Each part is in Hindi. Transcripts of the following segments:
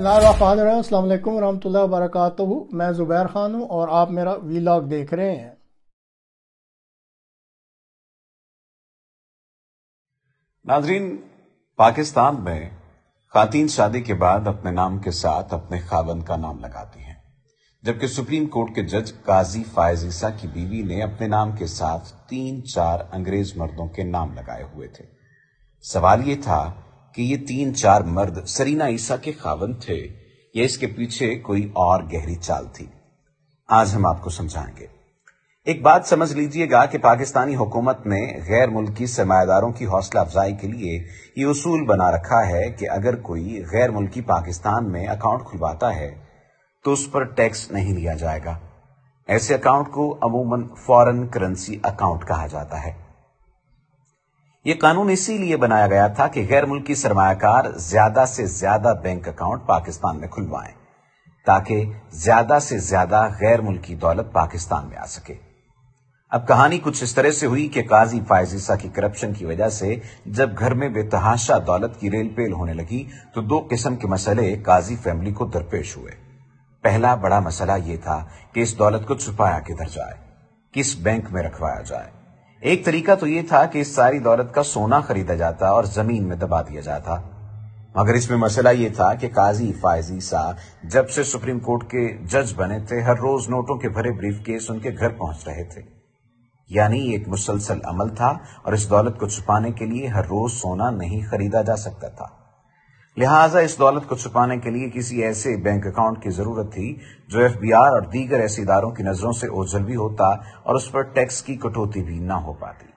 अस्सलाम वालेकुम रहमतुल्लाहि मैं ज़ुबैर ख़ान हूँ और आप मेरा वीलॉग देख रहे हैं नाजरीन पाकिस्तान में खातन शादी के बाद अपने नाम के साथ अपने खावन का नाम लगाती हैं जबकि सुप्रीम कोर्ट के जज काजी फायज ईसा की बीवी ने अपने नाम के साथ तीन चार अंग्रेज मर्दों के नाम लगाए हुए थे सवाल ये था कि ये तीन चार मर्द सरीना ईसा के खावन थे या इसके पीछे कोई और गहरी चाल थी आज हम आपको समझाएंगे एक बात समझ लीजिएगा कि पाकिस्तानी हुकूमत ने गैर मुल्की सरमादारों की हौसला अफजाई के लिए ये उसूल बना रखा है कि अगर कोई गैर मुल्की पाकिस्तान में अकाउंट खुलवाता है तो उस पर टैक्स नहीं लिया जाएगा ऐसे अकाउंट को अमूमन फॉरेन करेंसी अकाउंट कहा जाता है ये कानून इसीलिए बनाया गया था कि गैर मुल्की सरमाकार ज्यादा से ज्यादा बैंक अकाउंट पाकिस्तान में खुलवाएं ताकि ज्यादा से ज्यादा गैर मुल्की दौलत पाकिस्तान में आ सके अब कहानी कुछ इस तरह से हुई कि काजी फायजीसा की करप्शन की वजह से जब घर में बेतहाशा दौलत की रेल पेल होने लगी तो दो किस्म के मसले काजी फैमिली को दरपेश हुए पहला बड़ा मसला यह था कि इस दौलत को छुपाया किधर जाए किस बैंक में रखवाया जाए एक तरीका तो यह था कि इस सारी दौलत का सोना खरीदा जाता और जमीन में दबा दिया जाता मगर इसमें मसला यह था कि काजी फायजी साह जब से सुप्रीम कोर्ट के जज बने थे हर रोज नोटों के भरे ब्रीफ केस उनके घर पहुंच रहे थे यानी एक मुसलसल अमल था और इस दौलत को छुपाने के लिए हर रोज सोना नहीं खरीदा जा सकता था लिहाजा इस दौलत को छुपाने के लिए किसी ऐसे बैंक अकाउंट की जरूरत थी जो एफ बी आर और दीगर ऐसे इदारों की नजरों से ओझल भी होता और उस पर टैक्स की कटौती भी ना हो पाती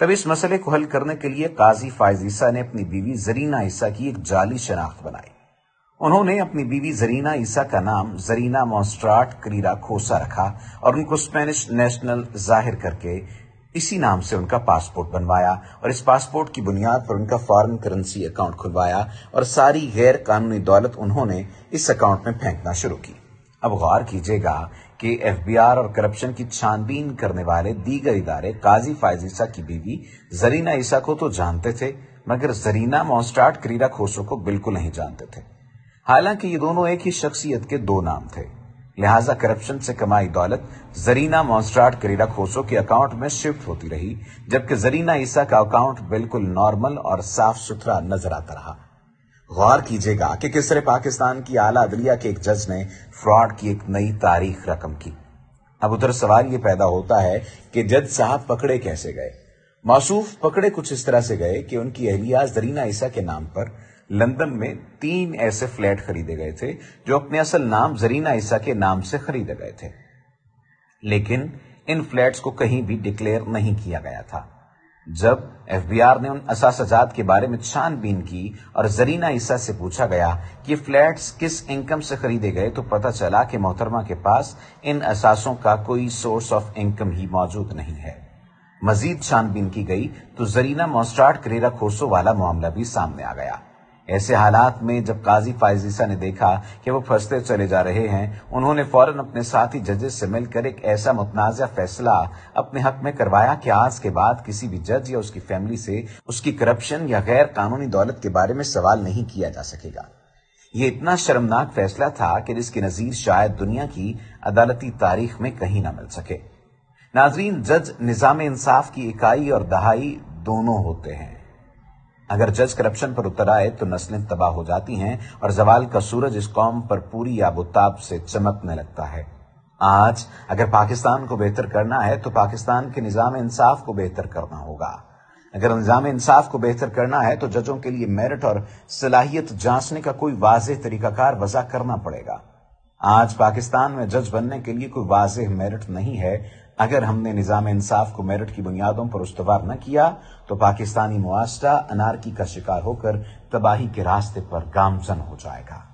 तब इस मसले को हल करने के लिए काजी फायज ईसा ने अपनी बीवी जरीना ईसा की एक जाली शनाख्त बनाई उन्होंने अपनी बीवी जरीना ईसा का नाम जरीना मॉन्स्ट्राट क्रीरा खोसा रखा और उनको स्पेनिश नेशनल जाहिर करके इसी नाम से उनका पासपोर्ट बनवाया और इस पासपोर्ट की बुनियाद पर उनका फॉरेन करेंसी अकाउंट खुलवाया और सारी गैर कानूनी दौलत उन्होंने इस अकाउंट में फेंकना शुरू की अब गौर कीजिएगा कि एफबीआर और करप्शन की छानबीन करने वाले दीगर इदारे काजी फायज ईसा की बीवी जरीना ईसा को तो जानते थे मगर जरीना मॉन्स्टार्ट करीरा खोसो को बिल्कुल नहीं जानते थे हालांकि ये दोनों एक ही शख्सियत के दो नाम थे लिहाजा करप्शन से कमाई दौलत जरीना मॉन्स्ट्राट करीरा खोसो के अकाउंट में शिफ्ट होती रही जबकि जरीना ईसा का अकाउंट बिल्कुल नॉर्मल और साफ सुथरा नजर आता रहा गौर कीजिएगा कि किस तरह पाकिस्तान की आला अदलिया के एक जज ने फ्रॉड की एक नई तारीख रकम की अब उधर सवाल यह पैदा होता है कि जज साहब पकड़े कैसे गए मासूफ पकड़े कुछ इस तरह से गए कि उनकी अहलिया जरीना ईसा के नाम पर लंदन में तीन ऐसे फ्लैट खरीदे गए थे जो अपने असल नाम जरीना ईसा के नाम से खरीदे गए थे लेकिन इन फ्लैट्स को कहीं भी डिक्लेयर नहीं किया गया था जब एफबीआर ने उन असासजात के बारे में छानबीन की और जरीना ईसा से पूछा गया कि फ्लैट्स किस इनकम से खरीदे गए तो पता चला कि मोहतरमा के पास इन असासों का कोई सोर्स ऑफ इनकम ही मौजूद नहीं है मजीद छानबीन की गई तो जरीना मोस्ट्राट करेरा खोसो वाला मामला भी सामने आ गया ऐसे हालात में जब काजी फायजीसा ने देखा कि वो फंसते चले जा रहे हैं उन्होंने फौरन अपने साथी जजेस से मिलकर एक ऐसा मुतनाजा फैसला अपने हक में करवाया कि आज के बाद किसी भी जज या उसकी फैमिली से उसकी करप्शन या गैर कानूनी दौलत के बारे में सवाल नहीं किया जा सकेगा ये इतना शर्मनाक फैसला था कि जिसकी नजीर शायद दुनिया की अदालती तारीख में कहीं ना मिल सके नाजरीन जज निज़ाम इंसाफ की इकाई और दहाई दोनों होते हैं अगर जज करप्शन पर उतर आए तो नस्लें तबाह हो जाती हैं और जवाल का सूरज इस कौम पर पूरी आबोताब से चमकने लगता है आज अगर पाकिस्तान को बेहतर करना है तो पाकिस्तान के निज़ाम इंसाफ को बेहतर करना होगा अगर निज़ाम इंसाफ को बेहतर करना है तो जजों के लिए मेरिट और सलाहियत जांचने का कोई वाज तरीकाकार वजह करना पड़ेगा आज पाकिस्तान में जज बनने के लिए कोई वाज मेरिट नहीं है अगर हमने निज़ाम इंसाफ को मेरिट की बुनियादों पर उसवार न किया तो पाकिस्तानी मुआसरा अनारकी का शिकार होकर तबाही के रास्ते पर गामजन हो जाएगा